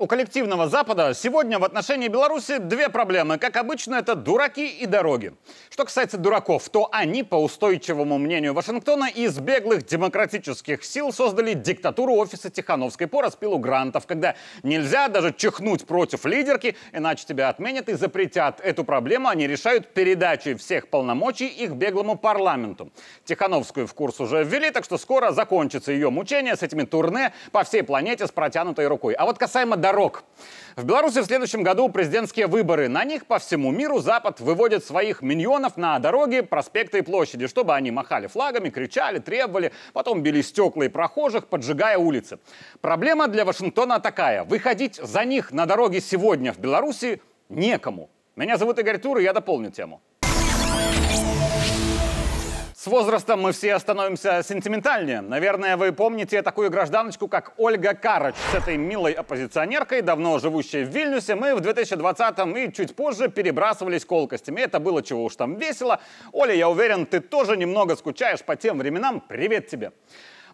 У коллективного Запада сегодня в отношении Беларуси две проблемы. Как обычно, это дураки и дороги. Что касается дураков, то они, по устойчивому мнению Вашингтона, из беглых демократических сил создали диктатуру офиса Тихановской по распилу грантов, когда нельзя даже чихнуть против лидерки, иначе тебя отменят и запретят. Эту проблему они решают передачей всех полномочий их беглому парламенту. Тихановскую в курс уже ввели, так что скоро закончится ее мучение с этими турне по всей планете с протянутой рукой. А вот касаемо дорог, дорог. В Беларуси в следующем году президентские выборы. На них по всему миру Запад выводит своих миньонов на дороги, проспекты и площади, чтобы они махали флагами, кричали, требовали, потом били стекла и прохожих, поджигая улицы. Проблема для Вашингтона такая. Выходить за них на дороги сегодня в Беларуси некому. Меня зовут Игорь Тур, и я дополню тему. С возрастом мы все становимся сентиментальнее. Наверное, вы помните такую гражданочку, как Ольга Карач. С этой милой оппозиционеркой, давно живущей в Вильнюсе, мы в 2020-м и чуть позже перебрасывались колкостями. Это было чего уж там весело. Оля, я уверен, ты тоже немного скучаешь по тем временам. Привет тебе!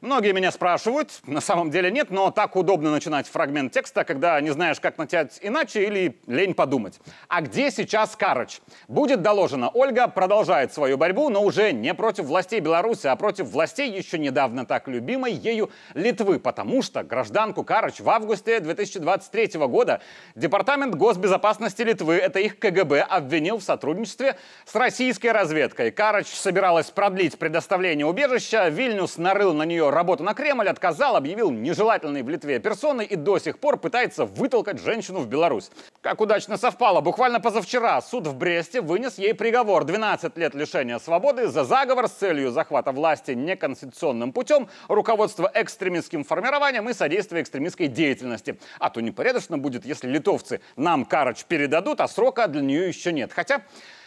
Многие меня спрашивают, на самом деле нет, но так удобно начинать фрагмент текста, когда не знаешь, как начать иначе или лень подумать. А где сейчас Карыч? Будет доложено, Ольга продолжает свою борьбу, но уже не против властей Беларуси, а против властей еще недавно так любимой ею Литвы, потому что гражданку Карыч в августе 2023 года Департамент госбезопасности Литвы, это их КГБ, обвинил в сотрудничестве с российской разведкой. Карыч собиралась продлить предоставление убежища, Вильнюс нарыл на нее работу на Кремль, отказал, объявил нежелательной в Литве персоны и до сих пор пытается вытолкать женщину в Беларусь. Как удачно совпало, буквально позавчера суд в Бресте вынес ей приговор 12 лет лишения свободы за заговор с целью захвата власти неконституционным путем, руководство экстремистским формированием и содействие экстремистской деятельности. А то непорядочно будет, если литовцы нам Карач передадут, а срока для нее еще нет. Хотя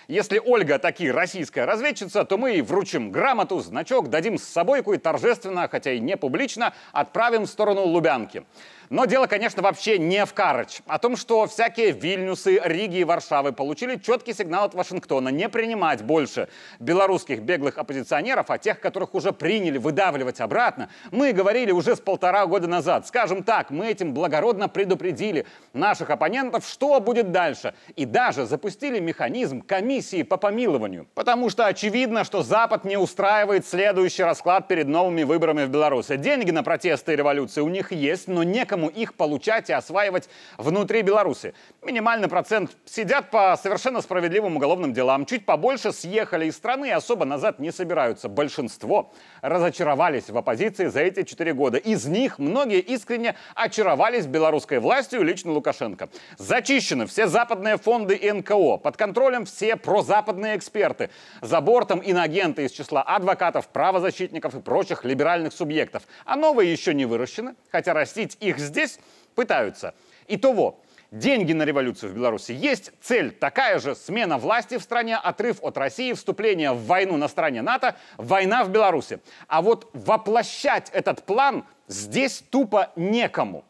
если Ольга таки российская разведчица, то мы ей вручим грамоту, значок, дадим с собойку и торжественно, хотя и не публично, отправим в сторону Лубянки. Но дело, конечно, вообще не в Карыч. О том, что всякие Вильнюсы, Риги и Варшавы получили четкий сигнал от Вашингтона не принимать больше белорусских беглых оппозиционеров, а тех, которых уже приняли выдавливать обратно, мы говорили уже с полтора года назад. Скажем так, мы этим благородно предупредили наших оппонентов, что будет дальше. И даже запустили механизм комиссии по помилованию. Потому что очевидно, что Запад не устраивает следующий расклад перед новыми выборами в Беларуси. Деньги на протесты и революции у них есть, но некому поэтому их получать и осваивать внутри Беларуси. Минимальный процент сидят по совершенно справедливым уголовным делам, чуть побольше съехали из страны и особо назад не собираются. Большинство разочаровались в оппозиции за эти четыре года. Из них многие искренне очаровались белорусской властью, лично Лукашенко. Зачищены все западные фонды и НКО, под контролем все прозападные эксперты, за бортом иногенты из числа адвокатов, правозащитников и прочих либеральных субъектов. А новые еще не выращены, хотя растить их здесь пытаются. Итого, Деньги на революцию в Беларуси есть, цель такая же – смена власти в стране, отрыв от России, вступление в войну на стороне НАТО, война в Беларуси. А вот воплощать этот план здесь тупо некому.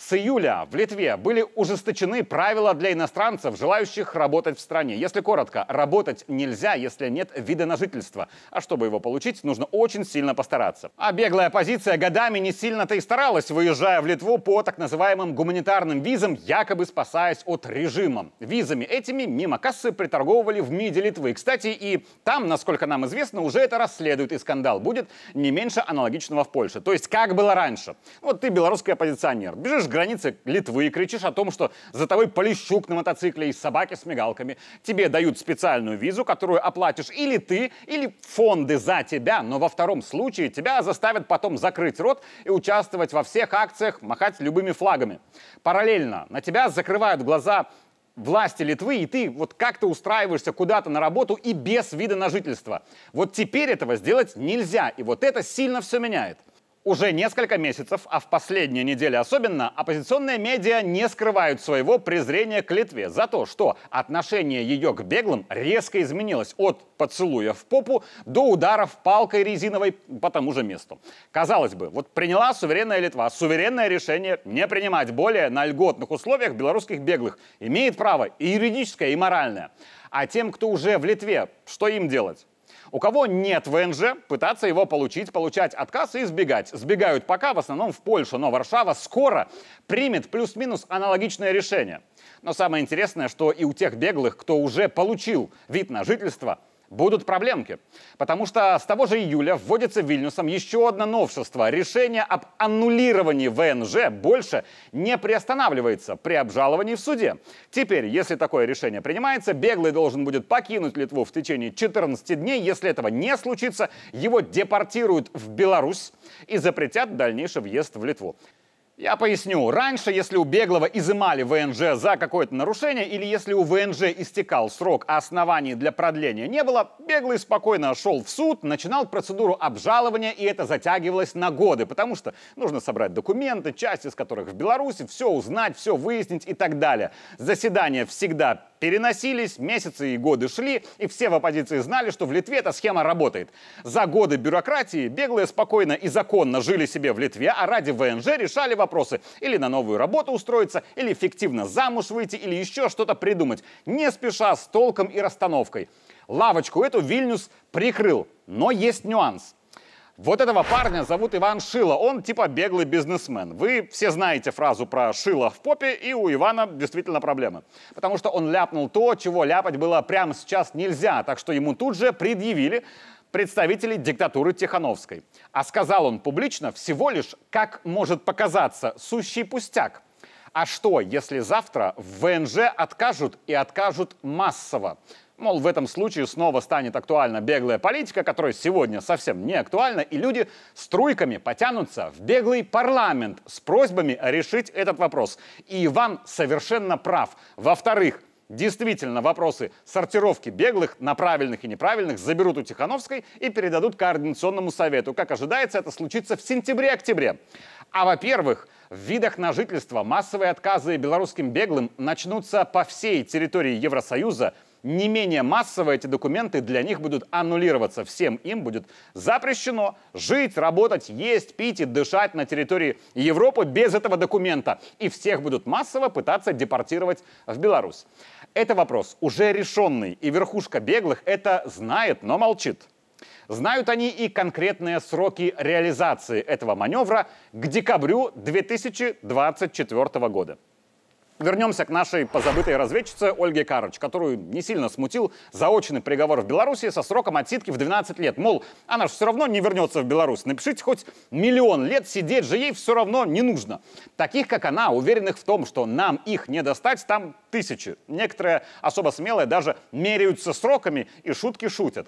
С июля в Литве были ужесточены правила для иностранцев, желающих работать в стране. Если коротко, работать нельзя, если нет вида на жительство. А чтобы его получить, нужно очень сильно постараться. А беглая оппозиция годами не сильно-то и старалась, выезжая в Литву по так называемым гуманитарным визам, якобы спасаясь от режима. Визами этими мимо кассы приторговывали в МИДе Литвы. Кстати, и там, насколько нам известно, уже это расследует, и скандал будет не меньше аналогичного в Польше. То есть как было раньше. Вот ты белорусский оппозиционер, бежишь границы Литвы и кричишь о том, что за тобой Полищук на мотоцикле и собаки с мигалками. Тебе дают специальную визу, которую оплатишь или ты, или фонды за тебя, но во втором случае тебя заставят потом закрыть рот и участвовать во всех акциях, махать любыми флагами. Параллельно на тебя закрывают глаза власти Литвы, и ты вот как-то устраиваешься куда-то на работу и без вида на жительство. Вот теперь этого сделать нельзя, и вот это сильно все меняет. Уже несколько месяцев, а в последние недели особенно, оппозиционные медиа не скрывают своего презрения к Литве за то, что отношение ее к беглым резко изменилось от поцелуя в попу до ударов палкой резиновой по тому же месту. Казалось бы, вот приняла суверенная Литва суверенное решение не принимать более на льготных условиях белорусских беглых. Имеет право и юридическое, и моральное. А тем, кто уже в Литве, что им делать? У кого нет ВНЖ, пытаться его получить, получать отказ и избегать. Сбегают пока, в основном в Польшу, но Варшава скоро примет плюс-минус аналогичное решение. Но самое интересное, что и у тех беглых, кто уже получил вид на жительство – Будут проблемки, потому что с того же июля вводится Вильнюсом еще одно новшество. Решение об аннулировании ВНЖ больше не приостанавливается при обжаловании в суде. Теперь, если такое решение принимается, беглый должен будет покинуть Литву в течение 14 дней. Если этого не случится, его депортируют в Беларусь и запретят дальнейший въезд в Литву. Я поясню. Раньше, если у беглого изымали ВНЖ за какое-то нарушение, или если у ВНЖ истекал срок, а оснований для продления не было, беглый спокойно шел в суд, начинал процедуру обжалования, и это затягивалось на годы, потому что нужно собрать документы, часть из которых в Беларуси, все узнать, все выяснить и так далее. Заседание всегда Переносились, месяцы и годы шли, и все в оппозиции знали, что в Литве эта схема работает. За годы бюрократии беглые спокойно и законно жили себе в Литве, а ради ВНЖ решали вопросы или на новую работу устроиться, или фиктивно замуж выйти, или еще что-то придумать, не спеша, с толком и расстановкой. Лавочку эту Вильнюс прикрыл, но есть нюанс – вот этого парня зовут Иван Шило, он типа беглый бизнесмен. Вы все знаете фразу про Шило в попе, и у Ивана действительно проблемы. Потому что он ляпнул то, чего ляпать было прямо сейчас нельзя, так что ему тут же предъявили представителей диктатуры Тихановской. А сказал он публично всего лишь, как может показаться, сущий пустяк. А что, если завтра в ВНЖ откажут и откажут массово? Мол, в этом случае снова станет актуальна беглая политика, которая сегодня совсем не актуальна, и люди струйками потянутся в беглый парламент с просьбами решить этот вопрос. И Иван совершенно прав. Во-вторых, Действительно, вопросы сортировки беглых на правильных и неправильных заберут у Тихановской и передадут Координационному совету. Как ожидается, это случится в сентябре-октябре. А во-первых, в видах на жительство массовые отказы белорусским беглым начнутся по всей территории Евросоюза – не менее массово эти документы для них будут аннулироваться. Всем им будет запрещено жить, работать, есть, пить и дышать на территории Европы без этого документа. И всех будут массово пытаться депортировать в Беларусь. Это вопрос уже решенный, и верхушка беглых это знает, но молчит. Знают они и конкретные сроки реализации этого маневра к декабрю 2024 года. Вернемся к нашей позабытой разведчице Ольге Карыч, которую не сильно смутил заочный приговор в Беларуси со сроком отсидки в 12 лет. Мол, она же все равно не вернется в Беларусь. Напишите хоть миллион лет, сидеть же ей все равно не нужно. Таких, как она, уверенных в том, что нам их не достать, там тысячи. Некоторые особо смелые даже меряются сроками и шутки шутят.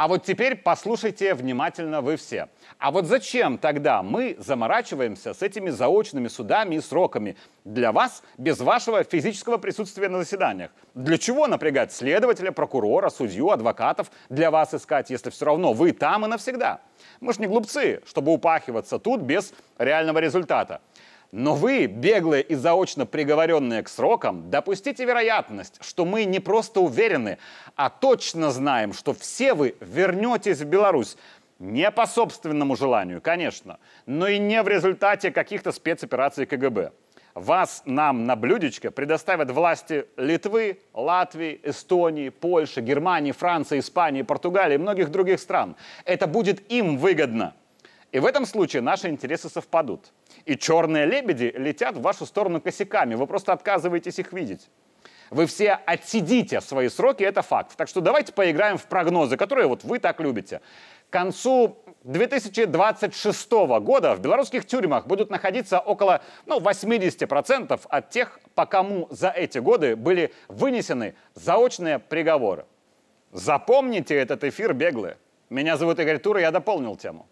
А вот теперь послушайте внимательно вы все. А вот зачем тогда мы заморачиваемся с этими заочными судами и сроками для вас без вашего физического присутствия на заседаниях? Для чего напрягать следователя, прокурора, судью, адвокатов для вас искать, если все равно вы там и навсегда? Мы ж не глупцы, чтобы упахиваться тут без реального результата. Но вы, беглые и заочно приговоренные к срокам, допустите вероятность, что мы не просто уверены, а точно знаем, что все вы вернетесь в Беларусь. Не по собственному желанию, конечно, но и не в результате каких-то спецопераций КГБ. Вас нам на блюдечко предоставят власти Литвы, Латвии, Эстонии, Польши, Германии, Франции, Испании, Португалии и многих других стран. Это будет им выгодно. И в этом случае наши интересы совпадут. И черные лебеди летят в вашу сторону косяками, вы просто отказываетесь их видеть. Вы все отсидите свои сроки, это факт. Так что давайте поиграем в прогнозы, которые вот вы так любите. К концу 2026 года в белорусских тюрьмах будут находиться около ну, 80% от тех, по кому за эти годы были вынесены заочные приговоры. Запомните этот эфир, беглые. Меня зовут Игорь Тур, я дополнил тему.